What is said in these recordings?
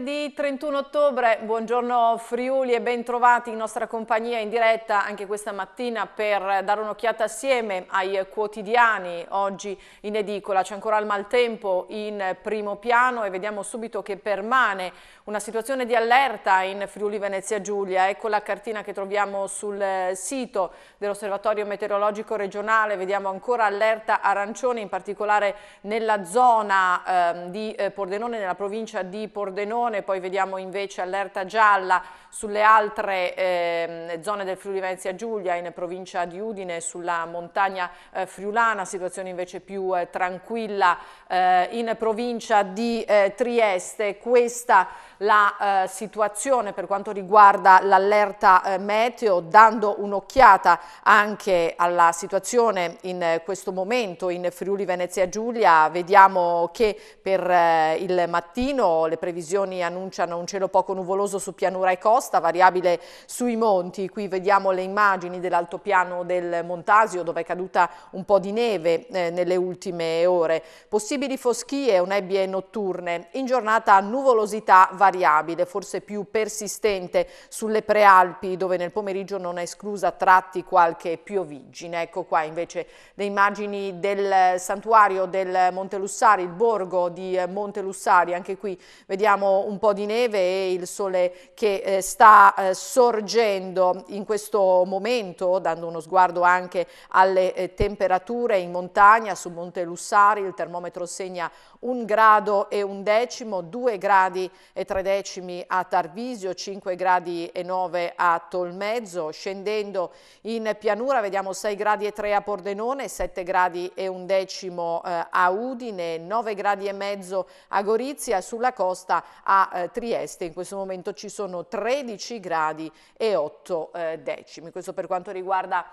mercoledì 31 ottobre, buongiorno Friuli e bentrovati in nostra compagnia in diretta anche questa mattina per dare un'occhiata assieme ai quotidiani oggi in edicola. C'è ancora il maltempo in primo piano e vediamo subito che permane una situazione di allerta in Friuli Venezia Giulia. Ecco la cartina che troviamo sul sito dell'Osservatorio Meteorologico Regionale, vediamo ancora allerta arancione in particolare nella zona ehm, eh, di Pordenone, nella provincia di Pordenone Pordenone, poi vediamo invece allerta gialla sulle altre eh, zone del Friuli Venezia Giulia, in provincia di Udine, sulla montagna eh, friulana, situazione invece più eh, tranquilla eh, in provincia di eh, Trieste. Questa la eh, situazione per quanto riguarda l'allerta meteo, dando un'occhiata anche alla situazione in questo momento in Friuli Venezia Giulia, vediamo che per il mattino le previsioni previsioni annunciano un cielo poco nuvoloso su pianura e costa, variabile sui monti. Qui vediamo le immagini dell'altopiano del Montasio dove è caduta un po' di neve eh, nelle ultime ore. Possibili foschie o nebbie notturne. In giornata nuvolosità variabile, forse più persistente sulle prealpi dove nel pomeriggio non è esclusa tratti qualche piovigine. Ecco qua invece le immagini del santuario del Monte Lussari, il borgo di Monte Lussari. Anche qui vediamo un po' di neve e il sole che eh, sta eh, sorgendo in questo momento, dando uno sguardo anche alle eh, temperature in montagna, su Monte Lussari il termometro segna un grado e un decimo, due gradi e tre decimi a Tarvisio, cinque gradi e nove a Tolmezzo, scendendo in pianura vediamo sei gradi e tre a Pordenone, sette gradi e un decimo eh, a Udine, nove gradi e mezzo a Gorizia, sulla costa a eh, Trieste in questo momento ci sono 13 gradi e otto eh, decimi. Questo per quanto riguarda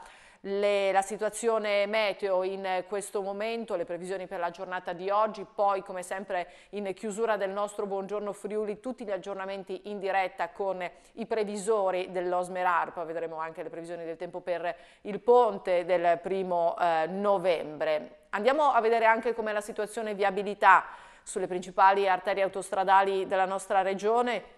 le, la situazione meteo in questo momento, le previsioni per la giornata di oggi, poi come sempre in chiusura del nostro Buongiorno Friuli tutti gli aggiornamenti in diretta con i previsori dell'Osmerarpa, vedremo anche le previsioni del tempo per il ponte del primo eh, novembre. Andiamo a vedere anche com'è la situazione viabilità sulle principali arterie autostradali della nostra regione.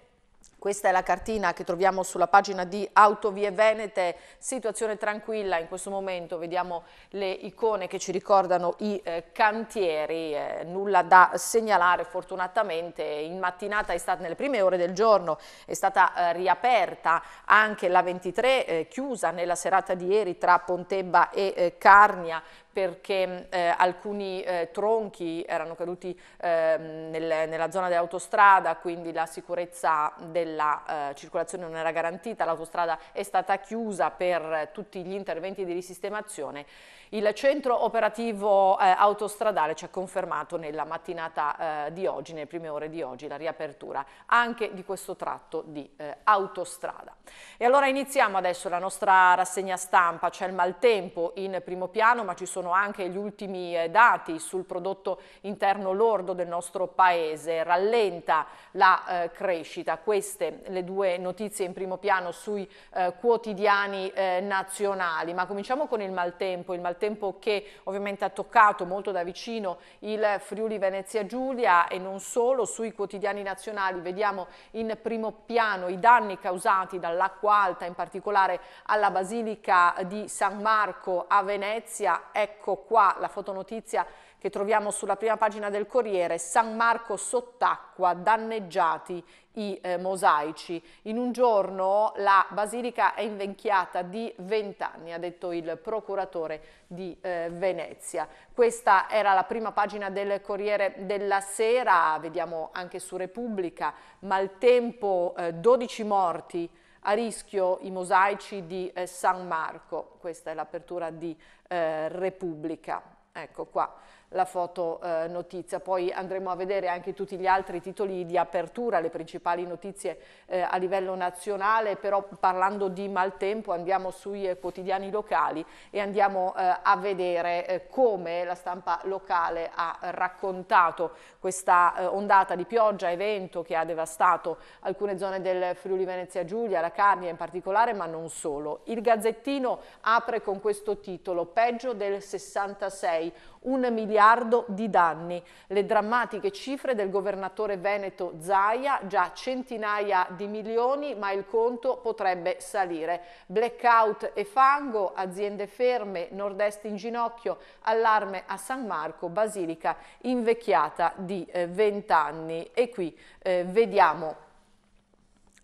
Questa è la cartina che troviamo sulla pagina di Autovie Venete, situazione tranquilla in questo momento, vediamo le icone che ci ricordano i eh, cantieri, eh, nulla da segnalare fortunatamente, in mattinata è stata, nelle prime ore del giorno è stata eh, riaperta anche la 23, eh, chiusa nella serata di ieri tra Pontebba e eh, Carnia, perché mm, eh, alcuni eh, tronchi erano caduti eh, nel, nella zona dell'autostrada, quindi la sicurezza del la eh, circolazione non era garantita, l'autostrada è stata chiusa per eh, tutti gli interventi di risistemazione. Il centro operativo eh, autostradale ci ha confermato nella mattinata eh, di oggi, nelle prime ore di oggi, la riapertura anche di questo tratto di eh, autostrada. E allora iniziamo adesso la nostra rassegna stampa, c'è il maltempo in primo piano ma ci sono anche gli ultimi eh, dati sul prodotto interno lordo del nostro paese, rallenta la eh, crescita, Questa queste le due notizie in primo piano sui eh, quotidiani eh, nazionali, ma cominciamo con il maltempo, il maltempo che ovviamente ha toccato molto da vicino il Friuli Venezia Giulia e non solo, sui quotidiani nazionali vediamo in primo piano i danni causati dall'acqua alta, in particolare alla Basilica di San Marco a Venezia, ecco qua la fotonotizia che troviamo sulla prima pagina del Corriere, San Marco sott'acqua, danneggiati i eh, mosaici. In un giorno la basilica è invecchiata di 20 anni, ha detto il procuratore di eh, Venezia. Questa era la prima pagina del Corriere della Sera, vediamo anche su Repubblica, maltempo eh, 12 morti a rischio i mosaici di eh, San Marco, questa è l'apertura di eh, Repubblica, ecco qua la foto eh, notizia. Poi andremo a vedere anche tutti gli altri titoli di apertura, le principali notizie eh, a livello nazionale, però parlando di maltempo andiamo sui eh, quotidiani locali e andiamo eh, a vedere eh, come la stampa locale ha raccontato questa eh, ondata di pioggia e vento che ha devastato alcune zone del Friuli Venezia Giulia, la Carnia in particolare, ma non solo. Il Gazzettino apre con questo titolo, peggio del 66, un miliardo di danni. Le drammatiche cifre del governatore veneto Zaia, già centinaia di milioni, ma il conto potrebbe salire. Blackout e fango, aziende ferme, nord-est in ginocchio, allarme a San Marco, Basilica invecchiata di eh, 20 anni. E qui eh, vediamo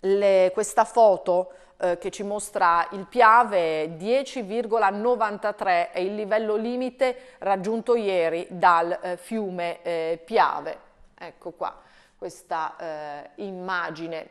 le, questa foto eh, che ci mostra il Piave 10,93 è il livello limite raggiunto ieri dal eh, fiume eh, Piave. Ecco qua questa eh, immagine.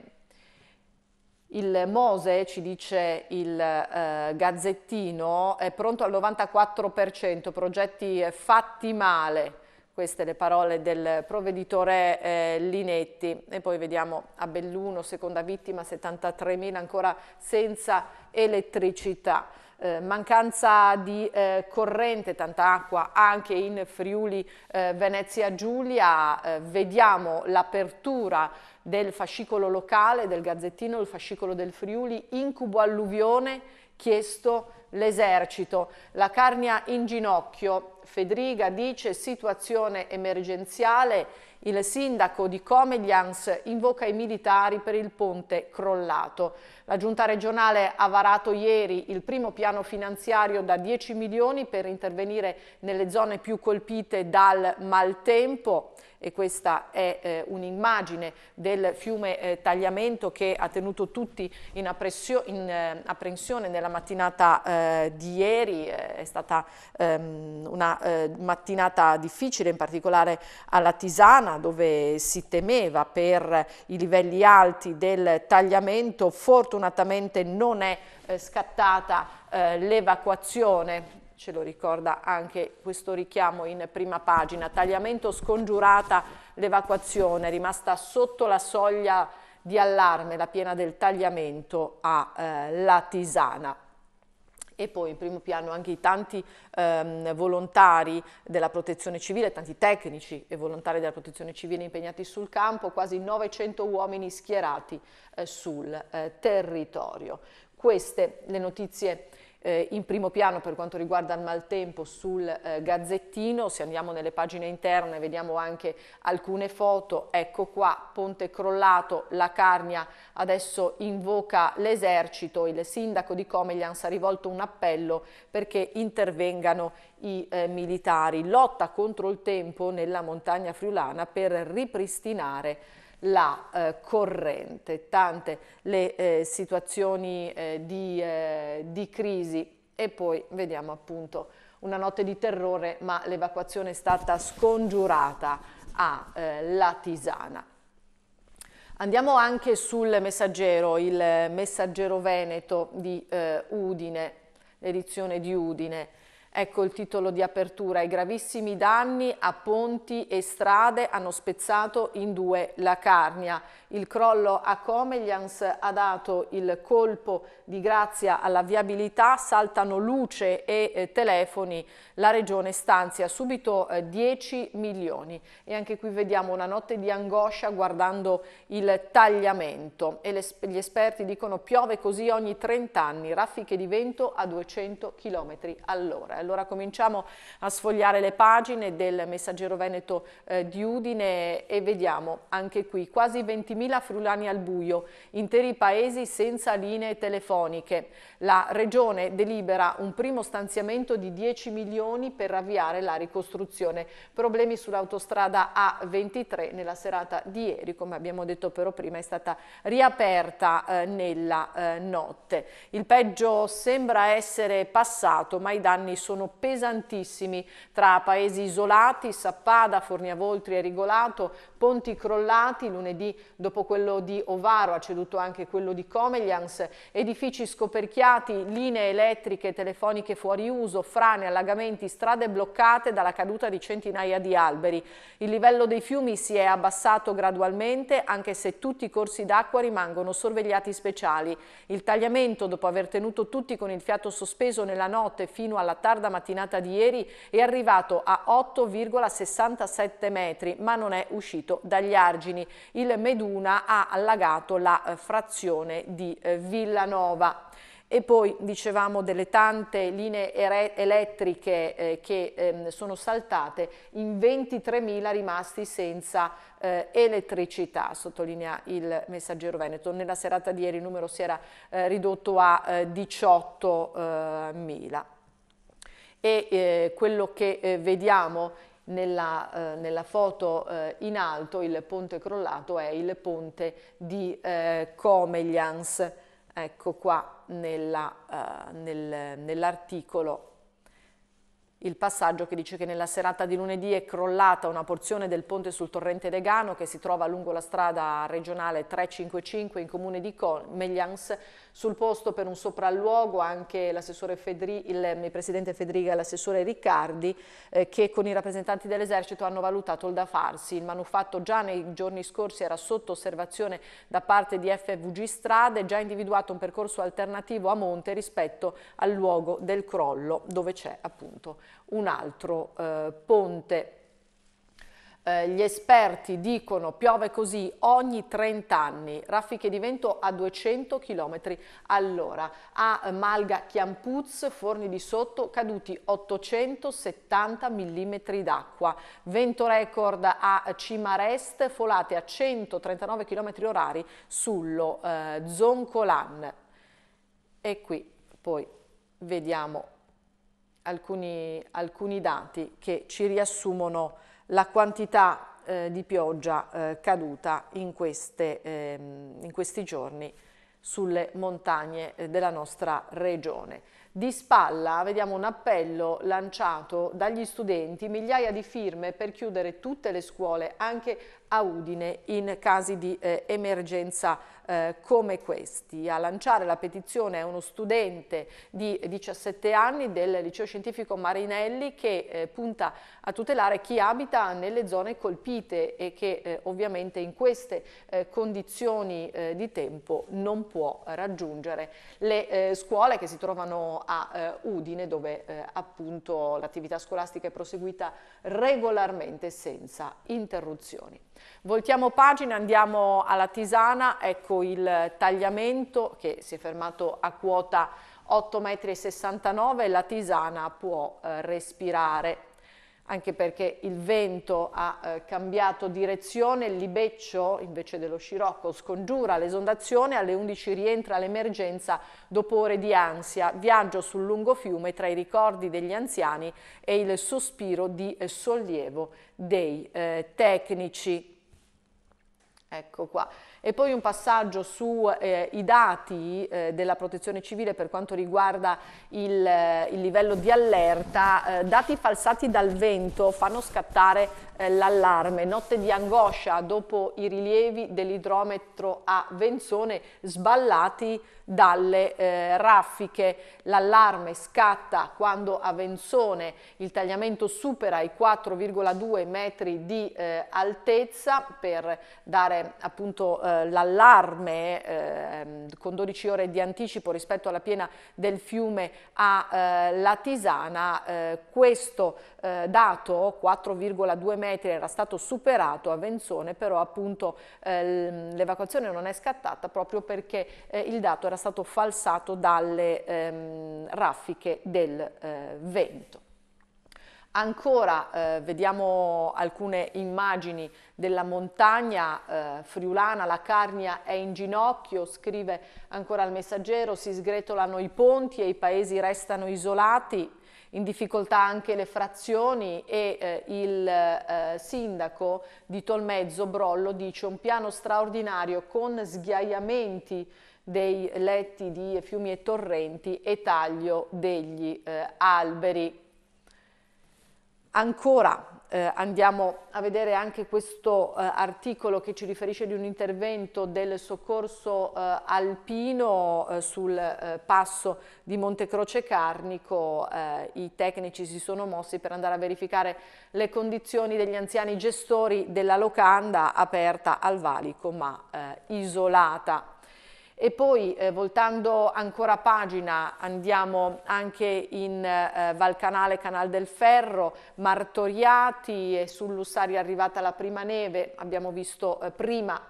Il Mose, ci dice il eh, Gazzettino, è pronto al 94%, progetti eh, fatti male. Queste le parole del provveditore eh, Linetti. E poi vediamo a Belluno, seconda vittima, 73.000 ancora senza elettricità. Eh, mancanza di eh, corrente, tanta acqua anche in Friuli eh, Venezia Giulia. Eh, vediamo l'apertura del fascicolo locale, del Gazzettino, il fascicolo del Friuli, incubo alluvione chiesto L'esercito, la Carnia in ginocchio, Fedriga dice situazione emergenziale il sindaco di Comeglians invoca i militari per il ponte crollato. La giunta regionale ha varato ieri il primo piano finanziario da 10 milioni per intervenire nelle zone più colpite dal maltempo e questa è eh, un'immagine del fiume eh, Tagliamento che ha tenuto tutti in, in eh, apprensione nella mattinata eh, di ieri, eh, è stata ehm, una eh, mattinata difficile in particolare alla Tisana, dove si temeva per i livelli alti del tagliamento, fortunatamente non è eh, scattata eh, l'evacuazione ce lo ricorda anche questo richiamo in prima pagina, tagliamento scongiurata l'evacuazione, rimasta sotto la soglia di allarme, la piena del tagliamento a eh, Latisana e poi in primo piano anche i tanti ehm, volontari della protezione civile, tanti tecnici e volontari della protezione civile impegnati sul campo, quasi 900 uomini schierati eh, sul eh, territorio. Queste le notizie eh, in primo piano per quanto riguarda il maltempo sul eh, Gazzettino, se andiamo nelle pagine interne vediamo anche alcune foto, ecco qua ponte crollato, la Carnia adesso invoca l'esercito, il sindaco di Comeglians ha rivolto un appello perché intervengano i eh, militari, lotta contro il tempo nella montagna friulana per ripristinare la eh, corrente, tante le eh, situazioni eh, di, eh, di crisi e poi vediamo appunto una notte di terrore ma l'evacuazione è stata scongiurata a eh, La Tisana. Andiamo anche sul messaggero, il messaggero veneto di eh, Udine, l'edizione di Udine. Ecco il titolo di apertura. I gravissimi danni a ponti e strade hanno spezzato in due la Carnia. Il crollo a Comeglians ha dato il colpo di grazia alla viabilità, saltano luce e eh, telefoni. La regione stanzia subito eh, 10 milioni. E anche qui vediamo una notte di angoscia guardando il tagliamento. E le, gli esperti dicono piove così ogni 30 anni, raffiche di vento a 200 km all'ora. Allora cominciamo a sfogliare le pagine del Messaggero Veneto eh, di Udine e vediamo anche qui quasi 20.000 frulani al buio, interi paesi senza linee telefoniche. La Regione delibera un primo stanziamento di 10 milioni per avviare la ricostruzione. Problemi sull'autostrada A23 nella serata di ieri, come abbiamo detto però prima, è stata riaperta eh, nella eh, notte. Il peggio sembra essere passato, ma i danni sono sono pesantissimi tra paesi isolati, Sappada, Forniavoltri e Rigolato, ponti crollati, lunedì dopo quello di Ovaro ha ceduto anche quello di Comeglians, edifici scoperchiati, linee elettriche telefoniche fuori uso, frane, allagamenti, strade bloccate dalla caduta di centinaia di alberi. Il livello dei fiumi si è abbassato gradualmente anche se tutti i corsi d'acqua rimangono sorvegliati speciali. Il tagliamento dopo aver tenuto tutti con il fiato sospeso nella notte fino alla tarda tarda mattinata di ieri è arrivato a 8,67 metri ma non è uscito dagli argini. Il Meduna ha allagato la eh, frazione di eh, Villanova. E poi dicevamo delle tante linee elettriche eh, che ehm, sono saltate, in 23.000 rimasti senza eh, elettricità, sottolinea il messaggero Veneto. Nella serata di ieri il numero si era eh, ridotto a 18.000. Eh, e eh, quello che eh, vediamo nella, eh, nella foto eh, in alto, il ponte crollato, è il ponte di eh, Comeglians, ecco qua nella, nel, nell'articolo il passaggio che dice che nella serata di lunedì è crollata una porzione del ponte sul torrente Degano che si trova lungo la strada regionale 355 in comune di Comeglians sul posto per un sopralluogo anche Fedri, il ehm, presidente Federica e l'assessore Riccardi eh, che con i rappresentanti dell'esercito hanno valutato il da farsi. Il manufatto già nei giorni scorsi era sotto osservazione da parte di FVG Strade, e già individuato un percorso alternativo a monte rispetto al luogo del crollo dove c'è appunto un altro eh, ponte. Eh, gli esperti dicono piove così ogni 30 anni, raffiche di vento a 200 km all'ora, a Malga Chiampuz, Forni di Sotto, caduti 870 mm d'acqua, vento record a Cimarest, folate a 139 km orari sullo eh, Zoncolan. E qui poi vediamo alcuni, alcuni dati che ci riassumono la quantità eh, di pioggia eh, caduta in, queste, ehm, in, questi giorni sulle montagne eh, della nostra regione. Di spalla vediamo un appello lanciato dagli studenti, migliaia di firme per chiudere tutte le scuole, anche a Udine, in casi di eh, emergenza eh, come questi. A lanciare la petizione è uno studente di 17 anni del liceo scientifico Marinelli che eh, punta a tutelare chi abita nelle zone colpite e che eh, ovviamente in queste eh, condizioni eh, di tempo non può raggiungere le eh, scuole che si trovano a Udine dove appunto l'attività scolastica è proseguita regolarmente senza interruzioni. Voltiamo pagina, andiamo alla Tisana, ecco il tagliamento che si è fermato a quota 8,69 m, la Tisana può eh, respirare anche perché il vento ha eh, cambiato direzione, il libeccio invece dello scirocco scongiura l'esondazione, alle 11 rientra l'emergenza dopo ore di ansia, viaggio sul lungo fiume tra i ricordi degli anziani e il sospiro di eh, sollievo dei eh, tecnici. Ecco qua. E poi un passaggio sui eh, dati eh, della protezione civile per quanto riguarda il, eh, il livello di allerta. Eh, dati falsati dal vento fanno scattare eh, l'allarme. Notte di angoscia dopo i rilievi dell'idrometro a Venzone sballati dalle eh, raffiche. L'allarme scatta quando a Venzone il tagliamento supera i 4,2 metri di eh, altezza per dare appunto eh, l'allarme ehm, con 12 ore di anticipo rispetto alla piena del fiume a eh, Latisana. Eh, questo eh, dato 4,2 metri era stato superato a Venzone, però appunto l'evacuazione non è scattata proprio perché il dato era era stato falsato dalle ehm, raffiche del eh, vento. Ancora eh, vediamo alcune immagini della montagna eh, friulana, la Carnia è in ginocchio, scrive ancora il messaggero, si sgretolano i ponti e i paesi restano isolati, in difficoltà anche le frazioni e eh, il eh, sindaco di Tolmezzo, Brollo, dice un piano straordinario con sghiaiamenti dei letti di fiumi e torrenti e taglio degli eh, alberi. Ancora eh, andiamo a vedere anche questo eh, articolo che ci riferisce di un intervento del soccorso eh, alpino eh, sul eh, passo di Montecroce Carnico. I tecnici si sono mossi per andare a verificare le condizioni degli anziani gestori della locanda aperta al valico ma isolata. E poi eh, voltando ancora pagina andiamo anche in eh, Valcanale, Canal del Ferro, Martoriati e sull'Ussari è arrivata la prima neve, abbiamo visto eh, prima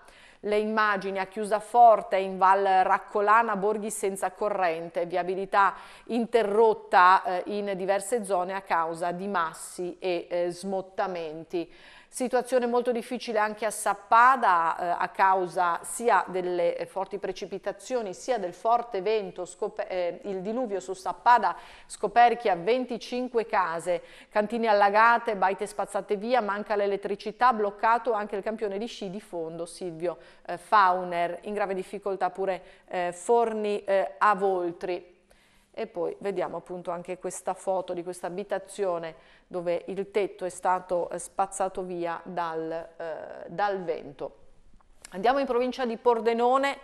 le immagini a Chiusaforte, in Val Raccolana, borghi senza corrente, viabilità interrotta eh, in diverse zone a causa di massi e eh, smottamenti. Situazione molto difficile anche a Sappada eh, a causa sia delle eh, forti precipitazioni sia del forte vento, eh, il diluvio su Sappada scoperchia 25 case, cantine allagate, baite spazzate via, manca l'elettricità, bloccato anche il campione di sci di fondo Silvio eh, Fauner, in grave difficoltà pure eh, Forni eh, a Voltri e poi vediamo appunto anche questa foto di questa abitazione dove il tetto è stato eh, spazzato via dal, eh, dal vento. Andiamo in provincia di Pordenone,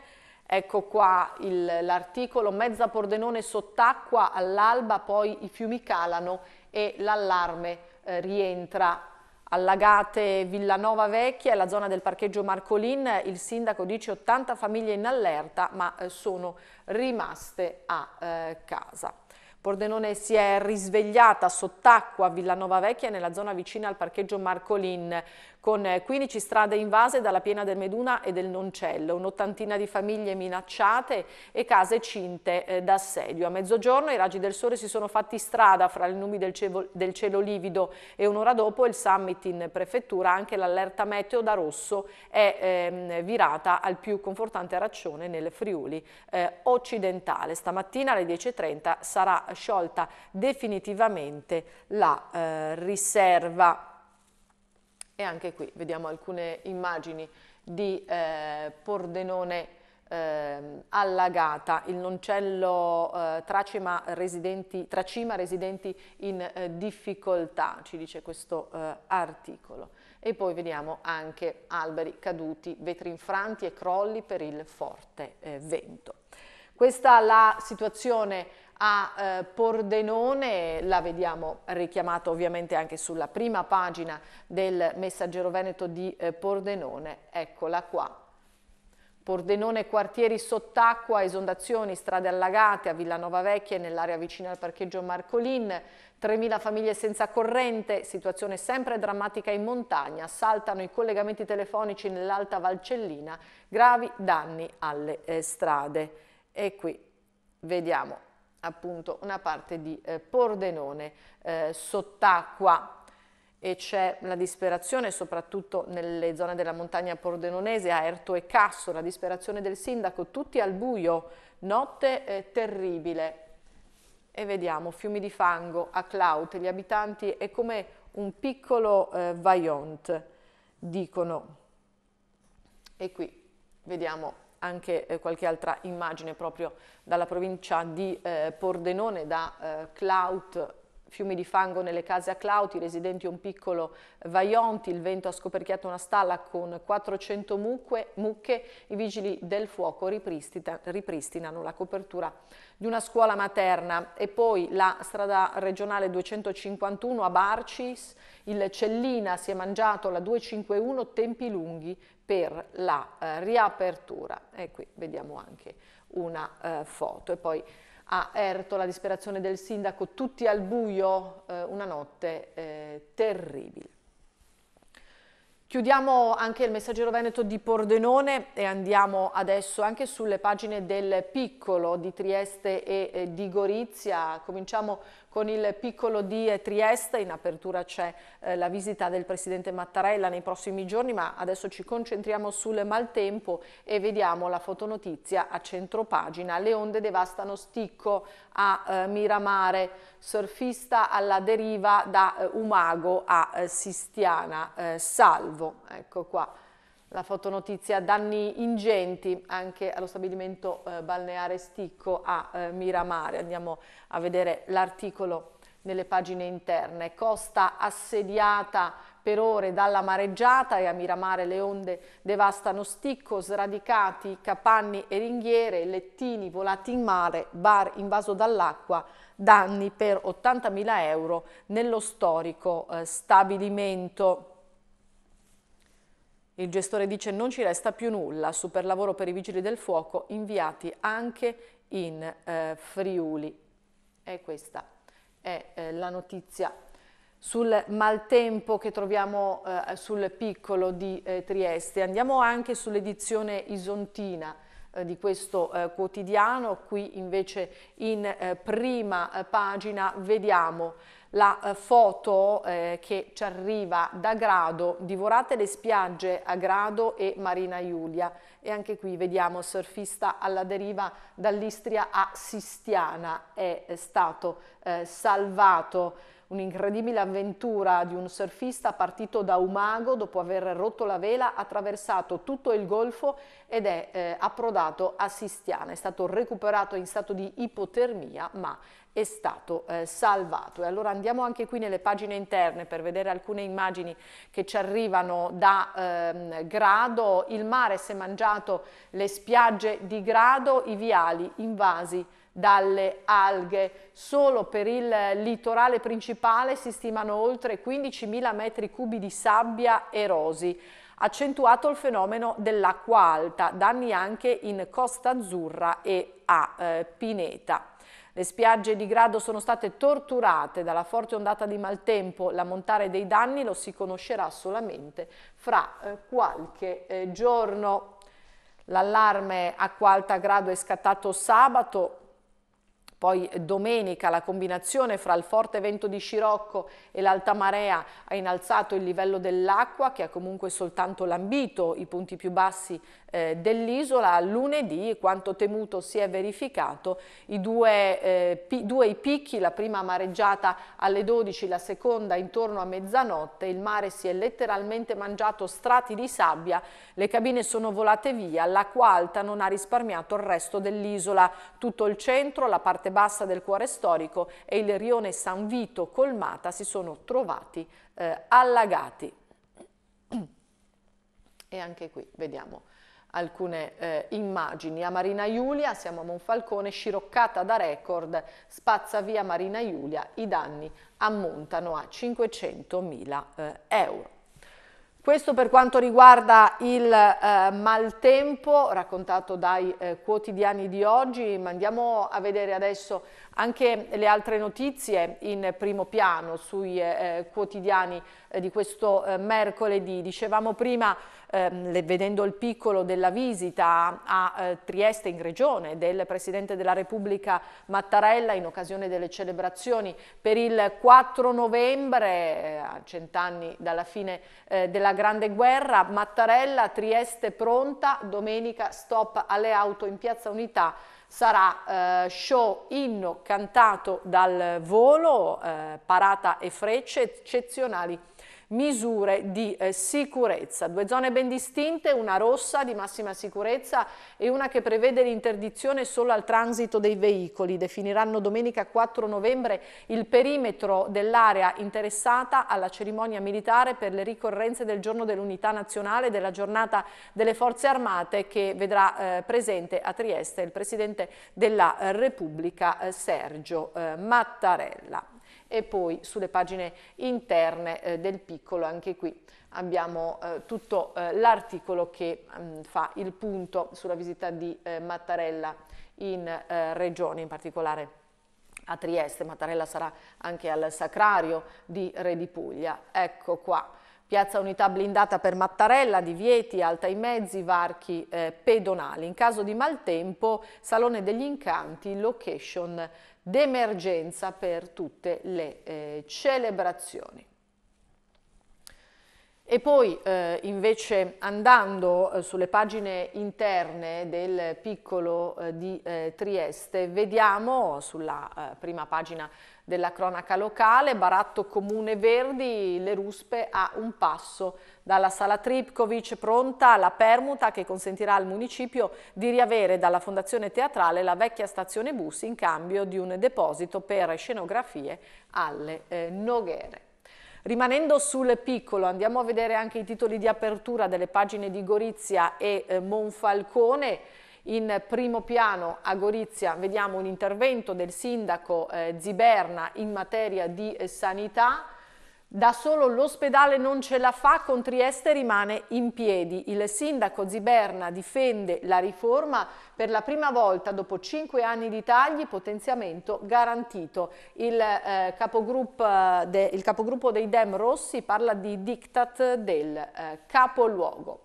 ecco qua l'articolo Mezza Pordenone sott'acqua all'alba, poi i fiumi calano e l'allarme eh, rientra Allagate Villanova Vecchia e la zona del parcheggio Marcolin, il sindaco dice 80 famiglie in allerta ma eh, sono rimaste a eh, casa. Pordenone si è risvegliata sott'acqua a Villanova Vecchia nella zona vicina al parcheggio Marcolin con 15 eh, strade invase dalla piena del Meduna e del Noncello, un'ottantina di famiglie minacciate e case cinte eh, d'assedio. A mezzogiorno i raggi del sole si sono fatti strada fra le nubi del, cevo, del cielo livido e un'ora dopo il summit in prefettura, anche l'allerta meteo da rosso è ehm, virata al più confortante arancione nel Friuli eh, occidentale. Stamattina alle 10.30 sarà sciolta definitivamente la eh, riserva. E anche qui vediamo alcune immagini di eh, Pordenone eh, allagata, il noncello eh, tracima, residenti, tracima residenti in eh, difficoltà, ci dice questo eh, articolo. E poi vediamo anche alberi caduti, vetri infranti e crolli per il forte eh, vento. Questa è la situazione a eh, Pordenone la vediamo richiamata ovviamente anche sulla prima pagina del Messaggero Veneto di eh, Pordenone, eccola qua. Pordenone, quartieri sott'acqua, esondazioni, strade allagate a Villanova Vecchia e nell'area vicina al parcheggio Marcolin, 3.000 famiglie senza corrente, situazione sempre drammatica in montagna, saltano i collegamenti telefonici nell'Alta Valcellina, gravi danni alle eh, strade. E qui vediamo appunto una parte di eh, Pordenone eh, sott'acqua e c'è la disperazione soprattutto nelle zone della montagna pordenonese a Erto e Casso, la disperazione del sindaco, tutti al buio, notte eh, terribile. E vediamo fiumi di fango a Claut, gli abitanti è come un piccolo eh, Vaillant, dicono. E qui vediamo anche eh, qualche altra immagine proprio dalla provincia di eh, Pordenone, da eh, Clout fiumi di fango nelle case a Clauti, i residenti un piccolo Vaionti, il vento ha scoperchiato una stalla con 400 mucche, mucche i vigili del fuoco ripristinano la copertura di una scuola materna e poi la strada regionale 251 a Barcis, il Cellina si è mangiato la 251, tempi lunghi per la eh, riapertura e qui vediamo anche una eh, foto e poi a Erto, la disperazione del sindaco, tutti al buio, eh, una notte eh, terribile. Chiudiamo anche il messaggero veneto di Pordenone e andiamo adesso anche sulle pagine del Piccolo di Trieste e eh, di Gorizia. Cominciamo con il piccolo di Trieste, in apertura c'è eh, la visita del Presidente Mattarella nei prossimi giorni, ma adesso ci concentriamo sul maltempo e vediamo la fotonotizia a centropagina. Le onde devastano Sticco a eh, Miramare, surfista alla deriva da eh, Umago a eh, Sistiana, eh, salvo. Ecco qua. La fotonotizia danni ingenti anche allo stabilimento eh, balneare Sticco a eh, Miramare. Andiamo a vedere l'articolo nelle pagine interne. Costa assediata per ore dalla mareggiata e a Miramare le onde devastano Sticco, sradicati capanni e ringhiere, lettini volati in mare, bar invaso dall'acqua, danni per 80.000 euro nello storico eh, stabilimento. Il gestore dice non ci resta più nulla, superlavoro per i vigili del fuoco inviati anche in eh, Friuli. E questa è eh, la notizia sul maltempo che troviamo eh, sul piccolo di eh, Trieste. Andiamo anche sull'edizione isontina eh, di questo eh, quotidiano, qui invece in eh, prima pagina vediamo la foto eh, che ci arriva da Grado, divorate le spiagge a Grado e Marina Iulia e anche qui vediamo surfista alla deriva dall'Istria a Sistiana è stato eh, salvato un'incredibile avventura di un surfista partito da Umago dopo aver rotto la vela, attraversato tutto il golfo ed è eh, approdato a Sistiana. È stato recuperato in stato di ipotermia ma è stato eh, salvato. E allora andiamo anche qui nelle pagine interne per vedere alcune immagini che ci arrivano da ehm, Grado. Il mare si è mangiato le spiagge di Grado, i viali invasi dalle alghe. Solo per il litorale principale si stimano oltre 15.000 metri cubi di sabbia erosi. Accentuato il fenomeno dell'acqua alta, danni anche in Costa Azzurra e a eh, Pineta. Le spiagge di Grado sono state torturate dalla forte ondata di maltempo, la montare dei danni lo si conoscerà solamente fra eh, qualche eh, giorno. L'allarme acqua alta a Grado è scattato sabato, poi domenica la combinazione fra il forte vento di Scirocco e l'alta marea ha innalzato il livello dell'acqua che ha comunque soltanto lambito i punti più bassi eh, dell'isola. Lunedì, quanto temuto si è verificato, i due, eh, pi due i picchi, la prima mareggiata alle 12, la seconda intorno a mezzanotte, il mare si è letteralmente mangiato strati di sabbia, le cabine sono volate via, l'acqua alta non ha risparmiato il resto dell'isola, tutto il centro, la parte parte bassa del cuore storico e il rione San Vito colmata si sono trovati eh, allagati. E anche qui vediamo alcune eh, immagini. A Marina Giulia siamo a Monfalcone, sciroccata da record, spazza via Marina Giulia, i danni ammontano a 500.000 eh, euro. Questo per quanto riguarda il eh, maltempo raccontato dai eh, quotidiani di oggi, ma andiamo a vedere adesso anche le altre notizie in primo piano sui eh, eh quotidiani eh, di questo eh, mercoledì. Dicevamo prima ehm, vedendo il piccolo della visita a eh, Trieste in Regione del Presidente della Repubblica Mattarella in occasione delle celebrazioni per il 4 novembre, eh, a cent'anni dalla fine eh, della Grande Guerra, Mattarella, Trieste pronta, domenica stop alle auto in Piazza Unità sarà eh, show inno cantato dal volo, eh, parata e frecce eccezionali misure di eh, sicurezza. Due zone ben distinte, una rossa di massima sicurezza e una che prevede l'interdizione solo al transito dei veicoli. Definiranno domenica 4 novembre il perimetro dell'area interessata alla cerimonia militare per le ricorrenze del giorno dell'unità nazionale e della giornata delle forze armate che vedrà eh, presente a Trieste il Presidente della eh, Repubblica eh, Sergio eh, Mattarella e poi sulle pagine interne eh, del piccolo anche qui abbiamo eh, tutto eh, l'articolo che mh, mm, fa il punto sulla visita di eh, Mattarella in eh, regione in particolare a Trieste, Mattarella sarà anche al Sacrario di Re di Puglia. Ecco qua, Piazza Unità blindata per Mattarella, divieti, alta i mezzi, varchi eh, pedonali. In caso di maltempo, Salone degli Incanti, location d'emergenza per tutte le eh, celebrazioni. E poi eh, invece andando eh, sulle pagine interne del piccolo eh, di eh, Trieste, vediamo sulla eh, prima pagina della cronaca locale, Baratto Comune Verdi, le ruspe a un passo dalla sala Tripkovic pronta la permuta che consentirà al municipio di riavere dalla Fondazione Teatrale la vecchia stazione bus in cambio di un deposito per scenografie alle eh, Noghere. Rimanendo sul piccolo, andiamo a vedere anche i titoli di apertura delle pagine di Gorizia e eh, Monfalcone. In primo piano a Gorizia vediamo un intervento del sindaco eh, Ziberna in materia di eh, sanità. Da solo l'ospedale non ce la fa, con Trieste rimane in piedi. Il sindaco Ziberna difende la riforma per la prima volta dopo cinque anni di tagli, potenziamento garantito. Il, eh, capogruppo, eh, de, il capogruppo dei Dem Rossi parla di diktat del eh, capoluogo.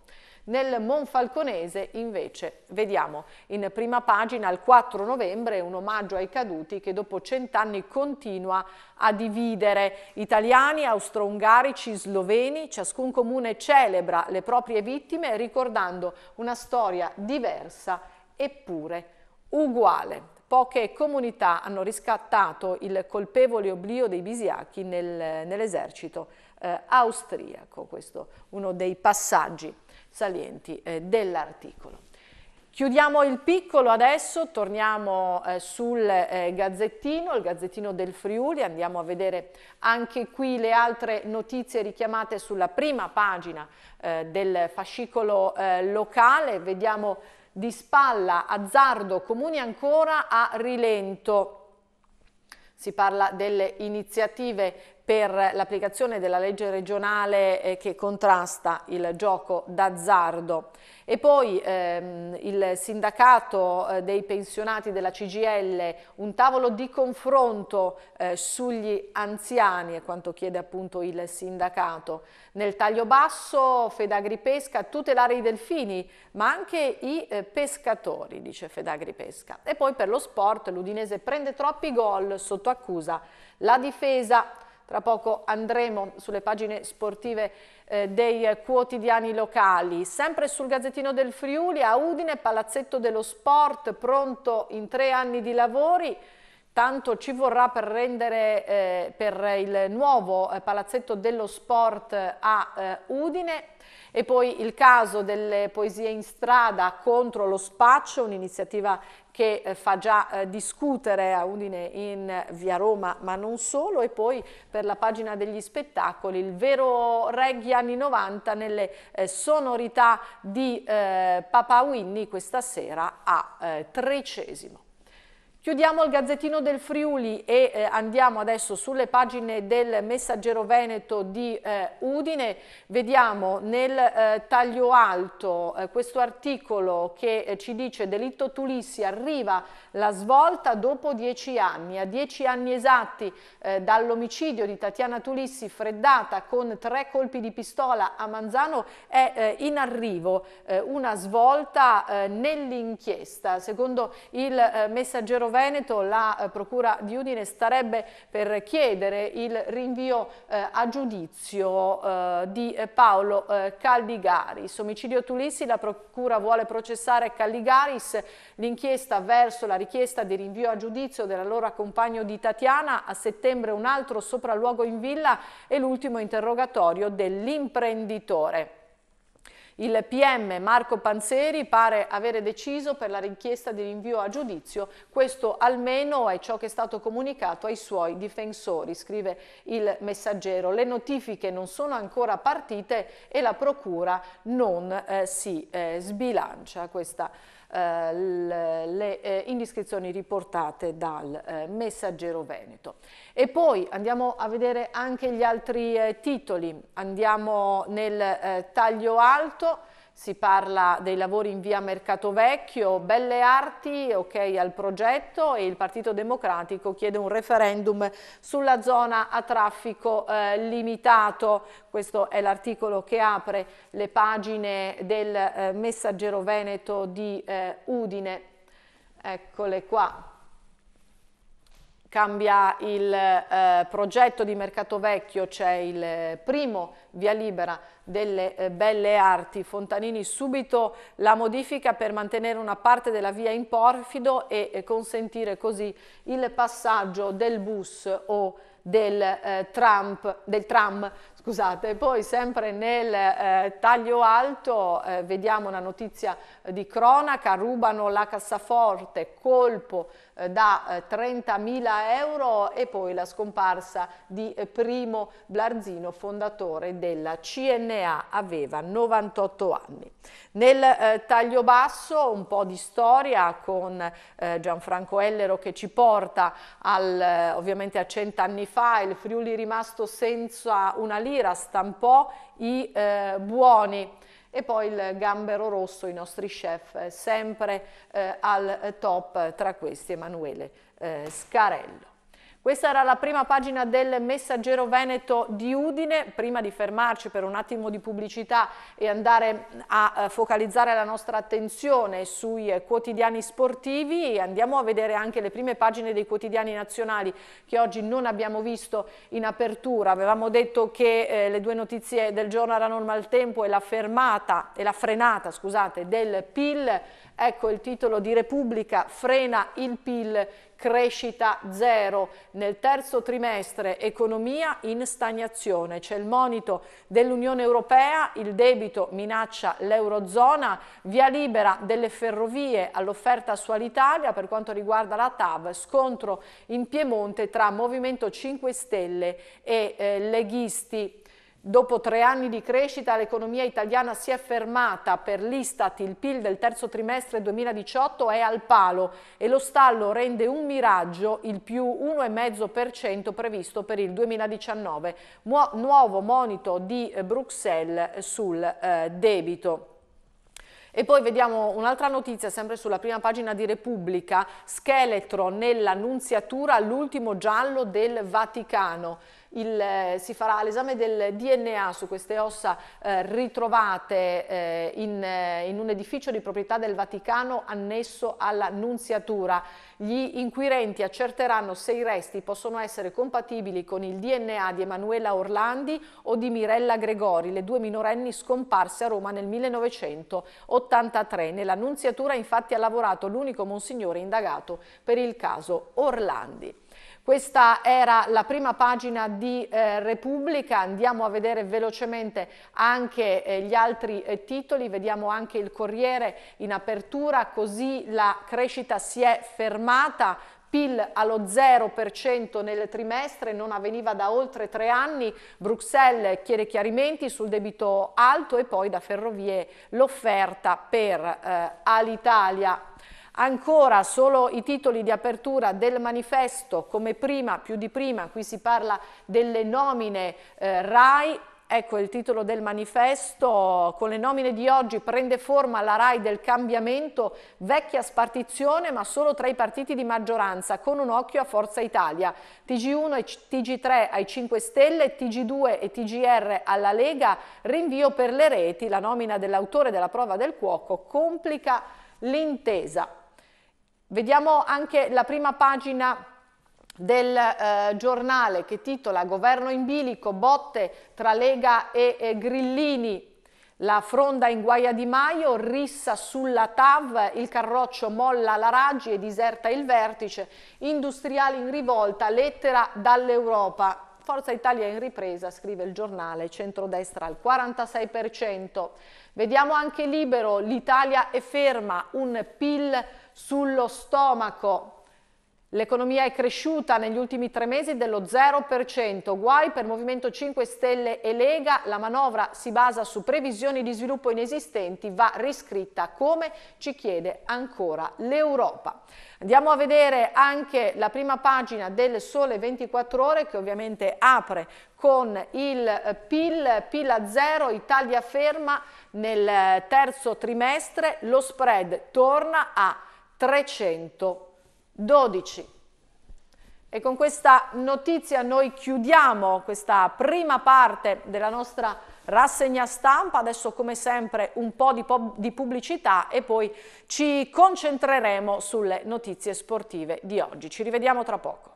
Nel Monfalconese invece vediamo in prima pagina il 4 novembre un omaggio ai caduti che dopo cent'anni continua a dividere italiani, austro-ungarici, sloveni, ciascun comune celebra le proprie vittime ricordando una storia diversa eppure uguale. Poche comunità hanno riscattato il colpevole oblio dei bisiachi nel, nell'esercito eh, austriaco, questo è uno dei passaggi salienti eh, dell'articolo. Chiudiamo il piccolo adesso, torniamo eh, sul eh, Gazzettino, il Gazzettino del Friuli, andiamo a vedere anche qui le altre notizie richiamate sulla prima pagina eh, del fascicolo eh, locale, vediamo di spalla, azzardo, comuni ancora a rilento si parla delle iniziative per l'applicazione della legge regionale eh, che contrasta il gioco d'azzardo e poi ehm, il sindacato eh, dei pensionati della CGL, un tavolo di confronto eh, sugli anziani, è quanto chiede appunto il sindacato. Nel taglio basso Fedagri Pesca, tutelare i delfini, ma anche i eh, pescatori, dice Fedagri Pesca. E poi per lo sport l'Udinese prende troppi gol sotto accusa. La difesa tra poco andremo sulle pagine sportive eh, dei quotidiani locali. Sempre sul Gazzettino del Friuli, a Udine, Palazzetto dello Sport, pronto in tre anni di lavori, tanto ci vorrà per rendere eh, per il nuovo eh, palazzetto dello sport a eh, Udine e poi il caso delle poesie in strada contro lo spaccio, un'iniziativa che eh, fa già eh, discutere a Udine in eh, via Roma, ma non solo, e poi per la pagina degli spettacoli, il vero reggae anni 90 nelle sonorità di Papa Winnie questa sera a tredicesimo. Chiudiamo il Gazzettino del Friuli e eh, andiamo adesso sulle pagine del Messaggero Veneto di eh, Udine. Vediamo nel eh, taglio alto eh, questo articolo che eh, ci dice delitto Tulissi arriva la svolta dopo dieci anni. A dieci anni esatti eh, dall'omicidio di Tatiana Tulissi freddata con tre colpi di pistola a Manzano è in arrivo una svolta nell'inchiesta. Secondo il Messaggero Veneto Veneto la eh, Procura di Udine starebbe per chiedere il rinvio eh, a giudizio eh, di eh, Paolo eh, Caldigaris. Omicidio Tulissi, la Procura vuole processare Caldigaris, l'inchiesta verso la richiesta di rinvio a giudizio dell'allora compagno di Tatiana, a settembre un altro sopralluogo in villa e l'ultimo interrogatorio dell'imprenditore. Il PM Marco Panzeri pare avere deciso per la richiesta di rinvio a giudizio, questo almeno è ciò che è stato comunicato ai suoi difensori, scrive il messaggero. Le notifiche non sono ancora partite e la procura non eh, si eh, sbilancia. Questa eh, le eh, indiscrezioni riportate dal eh, Messaggero Veneto. E poi andiamo a vedere anche gli altri titoli, andiamo nel taglio alto, si parla dei lavori in via Mercato Vecchio, Belle Arti, ok al progetto e il Partito Democratico chiede un referendum sulla zona a traffico eh, limitato. Questo è l'articolo che apre le pagine del eh, Messaggero Veneto di eh, Udine. Eccole qua cambia il eh, progetto di Mercato Vecchio, c'è il eh, primo via libera delle eh, belle arti. Fontanini subito la modifica per mantenere una parte della via in porfido e, e eh, consentire così il passaggio del bus o del, eh, Trump, del tram. Scusate. Poi sempre nel eh, taglio alto vediamo una notizia di cronaca, rubano la cassaforte, colpo eh, da 30.000 eh, euro e poi la scomparsa di eh, Primo Blarzino, fondatore della CNA, aveva 98 anni. Nel taglio basso un po' di storia con Gianfranco Ellero che ci porta al, ovviamente a cent'anni fa, il Friuli rimasto senza una lira stampò i buoni e poi il gambero rosso, i nostri chef, eh, sempre eh, al top tra questi Emanuele eh, Scarello. Questa era la prima pagina del Messaggero Veneto di Udine. Prima di fermarci per un attimo di pubblicità e andare a eh, focalizzare la nostra attenzione sui quotidiani sportivi, andiamo a vedere anche le prime pagine dei quotidiani nazionali che oggi non abbiamo visto in apertura. Avevamo detto che eh, le due notizie del giorno erano il maltempo e la fermata e la frenata, scusate, del PIL Ecco il titolo di Repubblica, frena il PIL, crescita zero. Nel terzo trimestre economia in stagnazione. C'è il monito dell'Unione Europea, il debito minaccia l'Eurozona, via libera delle ferrovie all'offerta su Alitalia per quanto riguarda la TAV, scontro in Piemonte tra Movimento 5 Stelle e eh, leghisti Dopo tre anni di crescita l'economia italiana si è fermata, per l'Istat il PIL del terzo trimestre 2018 è al palo e lo stallo rende un miraggio il più 1,5% previsto per il 2019, nuovo monito di Bruxelles sul eh, debito. E poi vediamo un'altra notizia, sempre sulla prima pagina di Repubblica, scheletro nell'annunziatura all'ultimo giallo del Vaticano il, eh, si farà l'esame del DNA su queste ossa eh, ritrovate eh, in, eh, in, un edificio di proprietà del Vaticano annesso alla Nunziatura. Gli inquirenti accerteranno se i resti possono essere compatibili con il DNA di Emanuela Orlandi o di Mirella Gregori, le due minorenni scomparse a Roma nel 1983. Nella Nunziatura infatti ha lavorato l'unico monsignore indagato per il caso Orlandi. Questa era la prima pagina di eh, Repubblica, andiamo a vedere velocemente anche eh, gli altri eh, titoli, vediamo anche il Corriere in apertura, così la crescita si è fermata, PIL allo 0% nel trimestre, non avveniva da oltre tre anni, Bruxelles chiede chiarimenti sul debito alto e poi da Ferrovie l'offerta per eh, Alitalia Ancora solo i titoli di apertura del manifesto, come prima, più di prima, qui si parla delle nomine eh, RAI, Ecco il titolo del manifesto, con le nomine di oggi prende forma la RAI del cambiamento, vecchia spartizione ma solo tra i partiti di maggioranza, con un occhio a Forza Italia, TG1 e TG3 ai 5 Stelle, TG2 e TGR alla Lega, rinvio per le reti, la nomina dell'autore della prova del cuoco complica l'intesa. Vediamo anche la prima pagina del eh, giornale che titola Governo in bilico, botte tra Lega e, e Grillini, la fronda in Guaia di Maio, rissa sulla TAV, il carroccio molla la Raggi e diserta il vertice, industriali in rivolta, lettera dall'Europa. Forza Italia in ripresa, scrive il giornale, centrodestra al 46%. Vediamo anche libero, l'Italia è ferma, un PIL sullo stomaco. L'economia è cresciuta negli ultimi tre mesi dello 0%, guai per Movimento 5 Stelle e Lega, la manovra si basa su previsioni di sviluppo inesistenti, va riscritta come ci chiede ancora l'Europa. Andiamo a vedere anche la prima pagina del Sole 24 ore che ovviamente apre con il PIL, PIL a zero, Italia ferma nel terzo trimestre, lo spread torna a 312. E con questa notizia noi chiudiamo questa prima parte della nostra rassegna stampa, adesso come sempre un po' di, po di pubblicità e poi ci concentreremo sulle notizie sportive di oggi. Ci rivediamo tra poco.